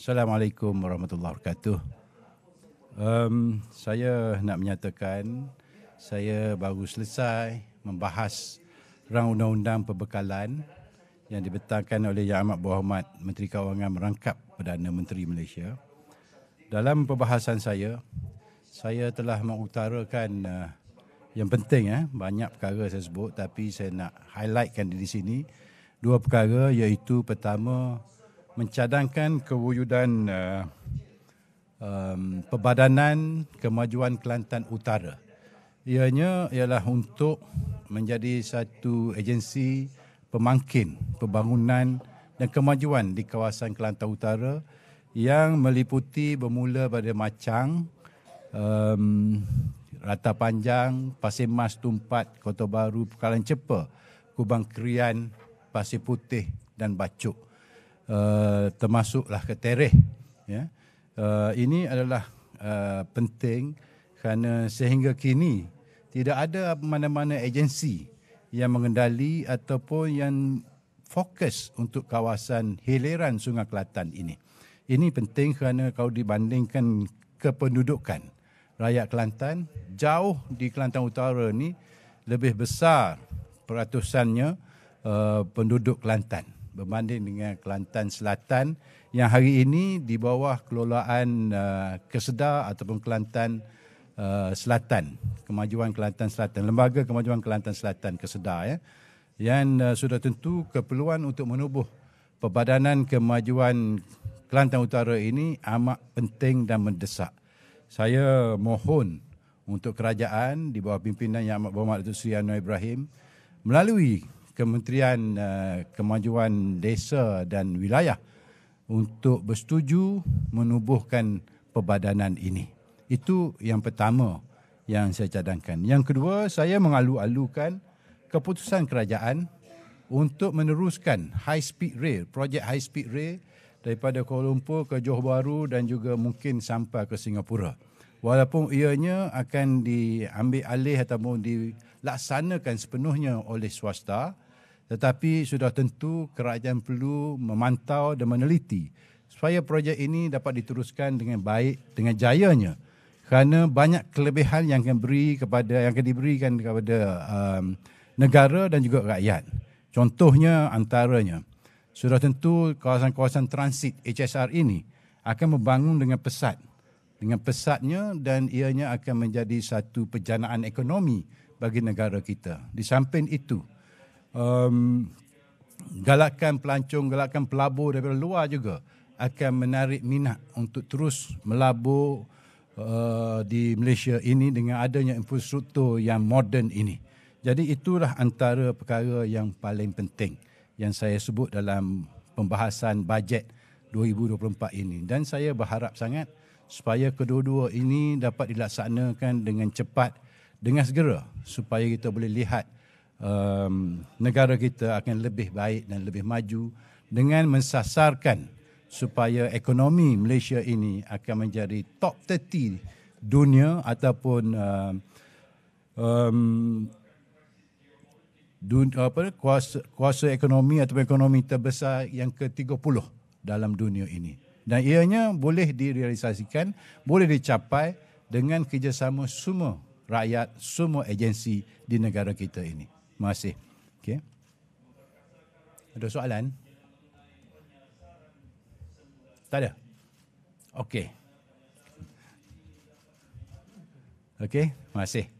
Assalamualaikum warahmatullahi wabarakatuh. Um, saya nak menyatakan saya baru selesai membahas rang undang-undang perbekalan yang dibetulkan oleh Yang Amat Berhormat Menteri Kewangan merangkap Perdana Menteri Malaysia. Dalam perbahasan saya, saya telah mengutarakan uh, yang penting ya, eh, banyak perkara saya sebut tapi saya nak highlightkan di sini dua perkara iaitu pertama mencadangkan kewujudan uh, um, perbadanan kemajuan Kelantan Utara. Ianya ialah untuk menjadi satu agensi pemangkin pembangunan dan kemajuan di kawasan Kelantan Utara yang meliputi bermula pada Macang, um, Rata Panjang, Pasir Mas Tumpat, Kota Baru, Pekalan Cepa, Kubang Kerian, Pasir Putih dan Bacuk. Eh, termasuklah ke tereh. Ya. Uh, ini adalah uh, penting kerana sehingga kini tidak ada mana-mana agensi yang mengendali ataupun yang fokus untuk kawasan hiliran Sungai Kelantan ini. Ini penting kerana kalau dibandingkan kependudukan rakyat Kelantan, jauh di Kelantan Utara ini lebih besar peratusannya uh, penduduk Kelantan berbanding dengan Kelantan Selatan yang hari ini di bawah kelolaan uh, Kesedar ataupun Kelantan uh, Selatan, Kemajuan Kelantan Selatan, Lembaga Kemajuan Kelantan Selatan Kesedar ya. Yang uh, sudah tentu keperluan untuk menubuh perbadanan kemajuan Kelantan Utara ini amat penting dan mendesak. Saya mohon untuk kerajaan di bawah pimpinan Yang Amat Berhormat Datuk Seri Anwar Ibrahim melalui Kementerian uh, Kemajuan Desa dan Wilayah untuk bersetuju menubuhkan perbadanan ini. Itu yang pertama yang saya cadangkan. Yang kedua, saya mengalu-alukan keputusan kerajaan untuk meneruskan high speed rail, projek high speed rail daripada Kuala Lumpur ke Johor Bahru dan juga mungkin sampai ke Singapura. Walaupun ianya akan diambil alih ataupun di dilaksanakan sepenuhnya oleh swasta tetapi sudah tentu kerajaan perlu memantau dan meneliti supaya projek ini dapat diteruskan dengan baik dengan jayanya kerana banyak kelebihan yang akan beri kepada yang akan diberikan kepada um, negara dan juga rakyat contohnya antaranya sudah tentu kawasan-kawasan transit HSR ini akan membangun dengan pesat dengan pesatnya dan ianya akan menjadi satu perjanaan ekonomi bagi negara kita. Di samping itu, um, galakan pelancong, galakan pelabur daripada luar juga akan menarik minat untuk terus melabur uh, di Malaysia ini dengan adanya infrastruktur yang moden ini. Jadi itulah antara perkara yang paling penting yang saya sebut dalam pembahasan bajet 2024 ini. Dan saya berharap sangat supaya kedua-dua ini dapat dilaksanakan dengan cepat dengan segera supaya kita boleh lihat um, negara kita akan lebih baik dan lebih maju dengan mensasarkan supaya ekonomi Malaysia ini akan menjadi top 30 dunia ataupun um, um, dun, apa, kuasa, kuasa ekonomi atau ekonomi terbesar yang ke-30 dalam dunia ini. Dan ianya boleh direalisasikan, boleh dicapai dengan kerjasama semua rakyat semua agensi di negara kita ini. Terima kasih. Okay. Ada soalan? Tak ada? Okey. Okey, terima kasih.